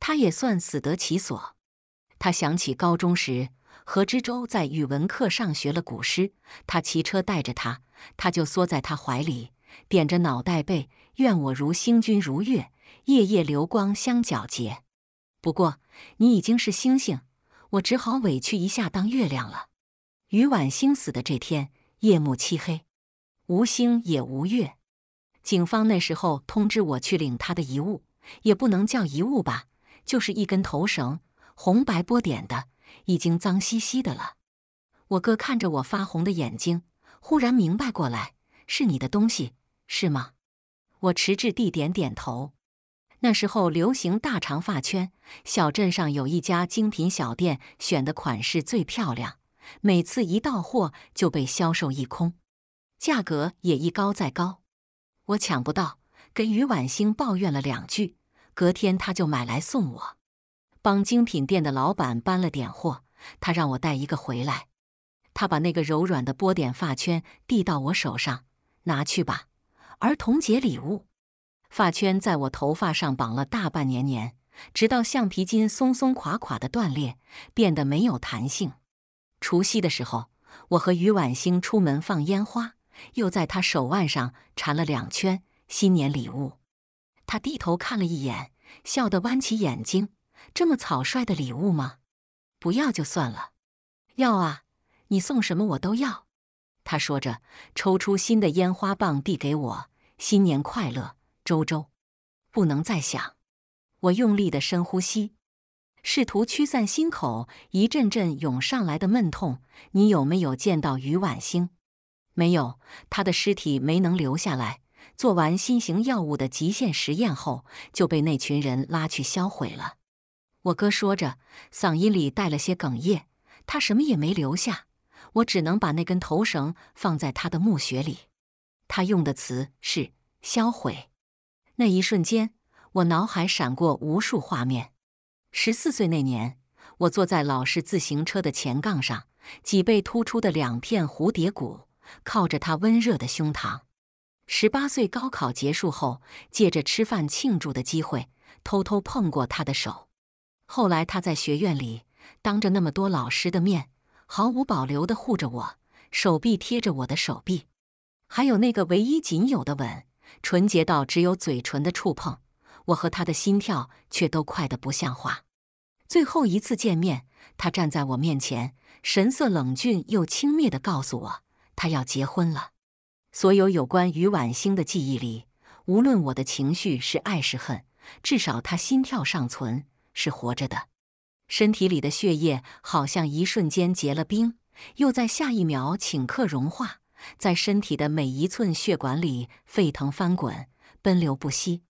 他也算死得其所。他想起高中时何知州在语文课上学了古诗，他骑车带着他，他就缩在他怀里。点着脑袋背，愿我如星君如月，夜夜流光相皎洁。不过你已经是星星，我只好委屈一下当月亮了。余晚星死的这天，夜幕漆黑，无星也无月。警方那时候通知我去领他的遗物，也不能叫遗物吧，就是一根头绳，红白波点的，已经脏兮兮的了。我哥看着我发红的眼睛，忽然明白过来，是你的东西。是吗？我迟滞地点点头。那时候流行大长发圈，小镇上有一家精品小店，选的款式最漂亮，每次一到货就被销售一空，价格也一高再高。我抢不到，跟于婉星抱怨了两句，隔天他就买来送我。帮精品店的老板搬了点货，他让我带一个回来。他把那个柔软的波点发圈递到我手上，拿去吧。儿童节礼物，发圈在我头发上绑了大半年年，直到橡皮筋松松垮垮的断裂，变得没有弹性。除夕的时候，我和于婉星出门放烟花，又在她手腕上缠了两圈新年礼物。他低头看了一眼，笑得弯起眼睛：“这么草率的礼物吗？不要就算了。要啊，你送什么我都要。”他说着，抽出新的烟花棒递给我。新年快乐，周周。不能再想。我用力的深呼吸，试图驱散心口一阵阵涌上来的闷痛。你有没有见到于婉星？没有，他的尸体没能留下来。做完新型药物的极限实验后，就被那群人拉去销毁了。我哥说着，嗓音里带了些哽咽。他什么也没留下，我只能把那根头绳放在他的墓穴里。他用的词是“销毁”。那一瞬间，我脑海闪过无数画面。十四岁那年，我坐在老式自行车的前杠上，脊背突出的两片蝴蝶骨靠着他温热的胸膛。十八岁高考结束后，借着吃饭庆祝的机会，偷偷碰过他的手。后来，他在学院里当着那么多老师的面，毫无保留地护着我，手臂贴着我的手臂。还有那个唯一仅有的吻，纯洁到只有嘴唇的触碰。我和他的心跳却都快得不像话。最后一次见面，他站在我面前，神色冷峻又轻蔑地告诉我，他要结婚了。所有有关于婉星的记忆里，无论我的情绪是爱是恨，至少他心跳尚存，是活着的。身体里的血液好像一瞬间结了冰，又在下一秒顷刻融化。在身体的每一寸血管里沸腾翻滚，奔流不息。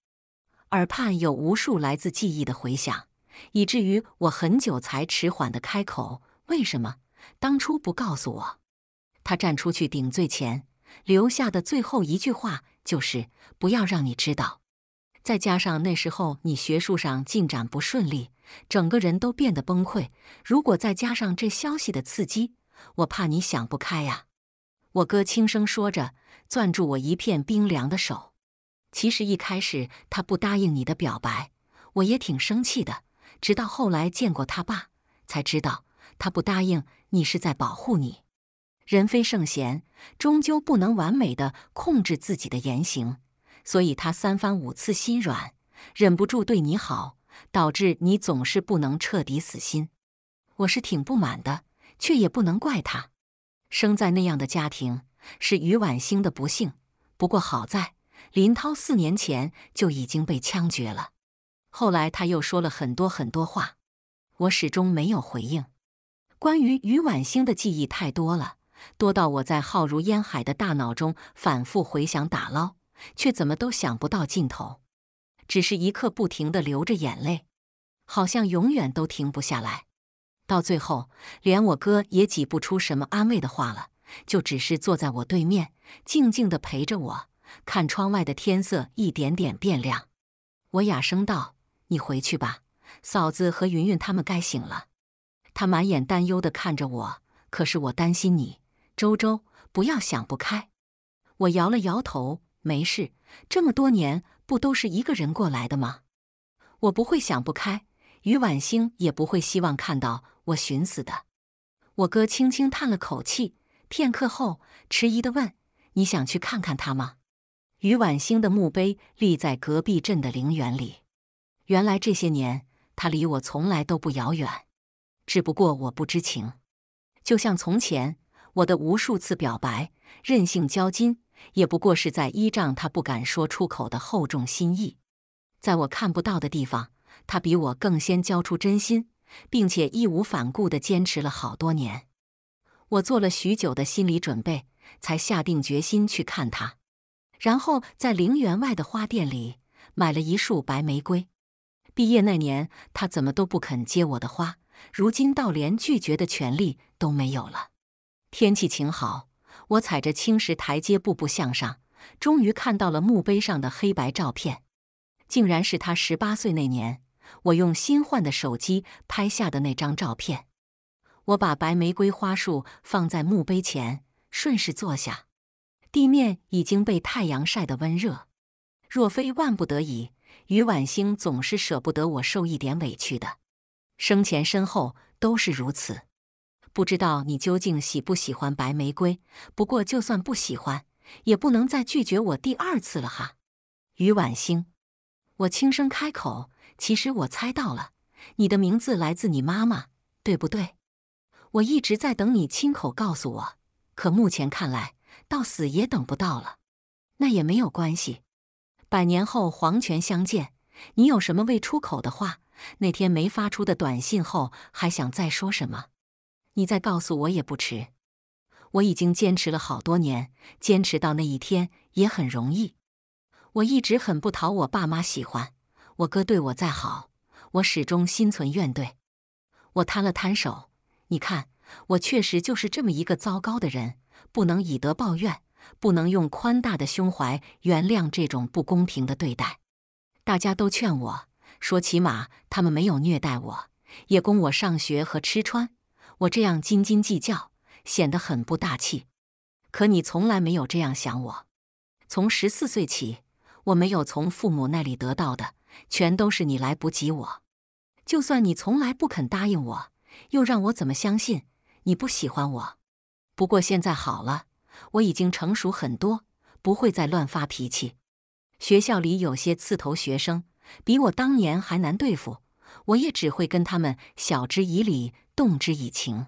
耳畔有无数来自记忆的回响，以至于我很久才迟缓地开口：“为什么当初不告诉我？”他站出去顶罪前留下的最后一句话就是：“不要让你知道。”再加上那时候你学术上进展不顺利，整个人都变得崩溃。如果再加上这消息的刺激，我怕你想不开呀。我哥轻声说着，攥住我一片冰凉的手。其实一开始他不答应你的表白，我也挺生气的。直到后来见过他爸，才知道他不答应你是在保护你。人非圣贤，终究不能完美的控制自己的言行，所以他三番五次心软，忍不住对你好，导致你总是不能彻底死心。我是挺不满的，却也不能怪他。生在那样的家庭是于婉星的不幸，不过好在林涛四年前就已经被枪决了。后来他又说了很多很多话，我始终没有回应。关于于婉星的记忆太多了，多到我在浩如烟海的大脑中反复回想打捞，却怎么都想不到尽头，只是一刻不停的流着眼泪，好像永远都停不下来。到最后，连我哥也挤不出什么安慰的话了，就只是坐在我对面，静静的陪着我，看窗外的天色一点点变亮。我哑声道：“你回去吧，嫂子和云云他们该醒了。”他满眼担忧的看着我，可是我担心你，周周，不要想不开。我摇了摇头：“没事，这么多年不都是一个人过来的吗？我不会想不开，于婉星也不会希望看到。”我寻思的，我哥轻轻叹了口气，片刻后迟疑的问：“你想去看看他吗？”于婉星的墓碑立在隔壁镇的陵园里。原来这些年，他离我从来都不遥远，只不过我不知情。就像从前我的无数次表白、任性交金，也不过是在依仗他不敢说出口的厚重心意。在我看不到的地方，他比我更先交出真心。并且义无反顾的坚持了好多年，我做了许久的心理准备，才下定决心去看他。然后在陵园外的花店里买了一束白玫瑰。毕业那年，他怎么都不肯接我的花，如今倒连拒绝的权利都没有了。天气晴好，我踩着青石台阶，步步向上，终于看到了墓碑上的黑白照片，竟然是他十八岁那年。我用新换的手机拍下的那张照片，我把白玫瑰花束放在墓碑前，顺势坐下。地面已经被太阳晒得温热，若非万不得已，于婉星总是舍不得我受一点委屈的，生前身后都是如此。不知道你究竟喜不喜欢白玫瑰，不过就算不喜欢，也不能再拒绝我第二次了哈。于婉星，我轻声开口。其实我猜到了，你的名字来自你妈妈，对不对？我一直在等你亲口告诉我，可目前看来，到死也等不到了。那也没有关系，百年后黄泉相见。你有什么未出口的话？那天没发出的短信后，还想再说什么？你再告诉我也不迟。我已经坚持了好多年，坚持到那一天也很容易。我一直很不讨我爸妈喜欢。我哥对我再好，我始终心存怨怼。我摊了摊手，你看，我确实就是这么一个糟糕的人，不能以德报怨，不能用宽大的胸怀原谅这种不公平的对待。大家都劝我说，起码他们没有虐待我，也供我上学和吃穿。我这样斤斤计较，显得很不大气。可你从来没有这样想我。从十四岁起，我没有从父母那里得到的。全都是你来不及我，就算你从来不肯答应我，又让我怎么相信你不喜欢我？不过现在好了，我已经成熟很多，不会再乱发脾气。学校里有些刺头学生，比我当年还难对付，我也只会跟他们晓之以理，动之以情。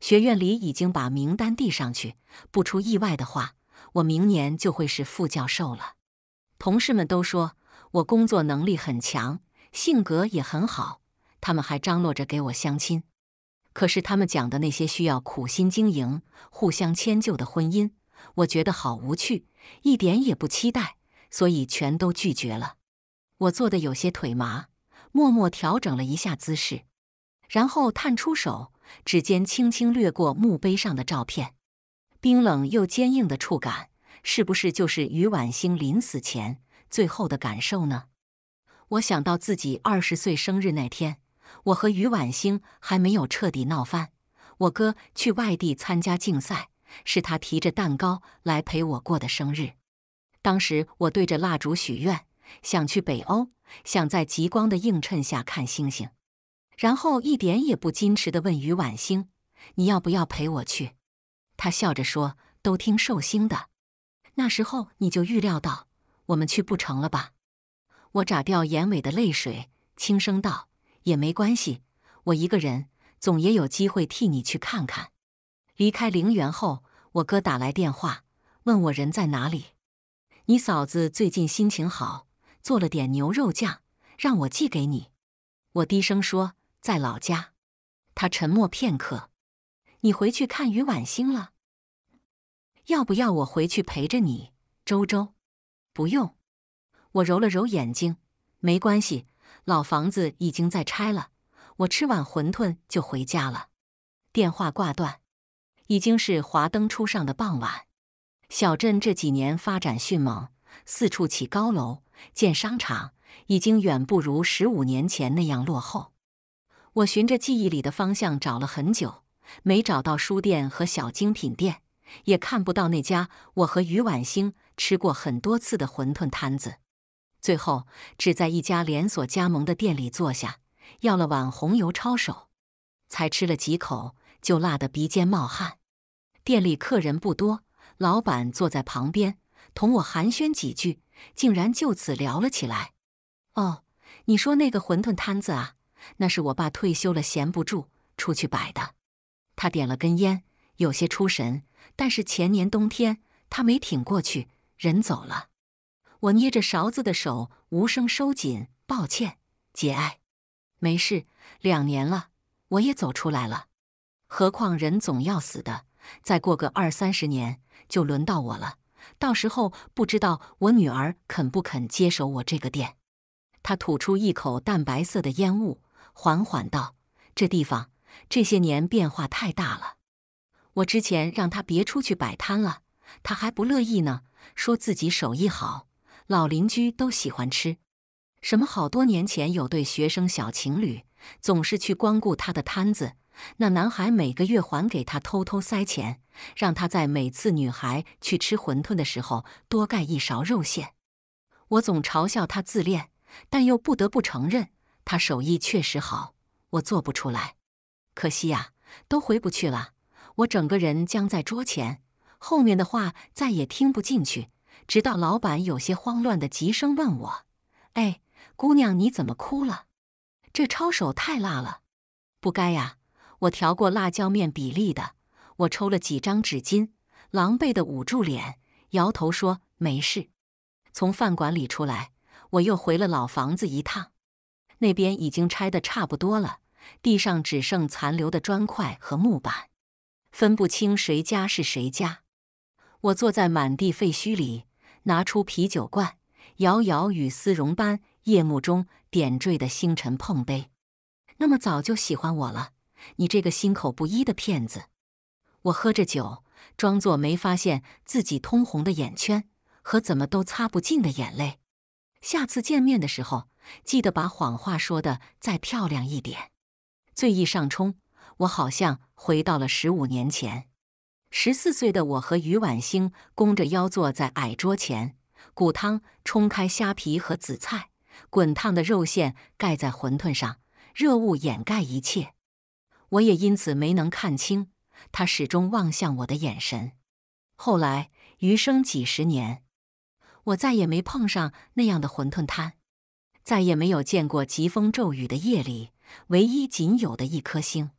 学院里已经把名单递上去，不出意外的话，我明年就会是副教授了。同事们都说。我工作能力很强，性格也很好。他们还张罗着给我相亲，可是他们讲的那些需要苦心经营、互相迁就的婚姻，我觉得好无趣，一点也不期待，所以全都拒绝了。我坐的有些腿麻，默默调整了一下姿势，然后探出手，指尖轻轻掠过墓碑上的照片，冰冷又坚硬的触感，是不是就是于婉星临死前？最后的感受呢？我想到自己二十岁生日那天，我和于婉星还没有彻底闹翻。我哥去外地参加竞赛，是他提着蛋糕来陪我过的生日。当时我对着蜡烛许愿，想去北欧，想在极光的映衬下看星星，然后一点也不矜持地问于婉星：“你要不要陪我去？”他笑着说：“都听寿星的。”那时候你就预料到。我们去不成了吧？我眨掉眼尾的泪水，轻声道：“也没关系，我一个人总也有机会替你去看看。”离开陵园后，我哥打来电话，问我人在哪里。你嫂子最近心情好，做了点牛肉酱，让我寄给你。我低声说：“在老家。”他沉默片刻：“你回去看于婉星了？要不要我回去陪着你，周周？”不用，我揉了揉眼睛，没关系，老房子已经在拆了。我吃碗馄饨就回家了。电话挂断，已经是华灯初上的傍晚。小镇这几年发展迅猛，四处起高楼、建商场，已经远不如十五年前那样落后。我循着记忆里的方向找了很久，没找到书店和小精品店，也看不到那家我和于婉星。吃过很多次的馄饨摊子，最后只在一家连锁加盟的店里坐下，要了碗红油抄手，才吃了几口就辣得鼻尖冒汗。店里客人不多，老板坐在旁边同我寒暄几句，竟然就此聊了起来。哦，你说那个馄饨摊子啊，那是我爸退休了闲不住出去摆的。他点了根烟，有些出神，但是前年冬天他没挺过去。人走了，我捏着勺子的手无声收紧。抱歉，节哀。没事，两年了，我也走出来了。何况人总要死的，再过个二三十年就轮到我了。到时候不知道我女儿肯不肯接手我这个店。他吐出一口淡白色的烟雾，缓缓道：“这地方这些年变化太大了。我之前让他别出去摆摊了，他还不乐意呢。”说自己手艺好，老邻居都喜欢吃。什么？好多年前有对学生小情侣，总是去光顾他的摊子。那男孩每个月还给他偷偷塞钱，让他在每次女孩去吃馄饨的时候多盖一勺肉馅。我总嘲笑他自恋，但又不得不承认他手艺确实好。我做不出来，可惜呀，都回不去了。我整个人僵在桌前。后面的话再也听不进去，直到老板有些慌乱的急声问我：“哎，姑娘，你怎么哭了？这抄手太辣了，不该呀！”我调过辣椒面比例的，我抽了几张纸巾，狼狈的捂住脸，摇头说：“没事。”从饭馆里出来，我又回了老房子一趟，那边已经拆的差不多了，地上只剩残留的砖块和木板，分不清谁家是谁家。我坐在满地废墟里，拿出啤酒罐，遥遥与丝绒般夜幕中点缀的星辰碰杯。那么早就喜欢我了，你这个心口不一的骗子！我喝着酒，装作没发现自己通红的眼圈和怎么都擦不尽的眼泪。下次见面的时候，记得把谎话说的再漂亮一点。醉意上冲，我好像回到了十五年前。十四岁的我和余宛星弓着腰坐在矮桌前，骨汤冲开虾皮和紫菜，滚烫的肉馅盖在馄饨上，热雾掩盖一切。我也因此没能看清他始终望向我的眼神。后来余生几十年，我再也没碰上那样的馄饨摊，再也没有见过疾风骤雨的夜里唯一仅有的一颗星。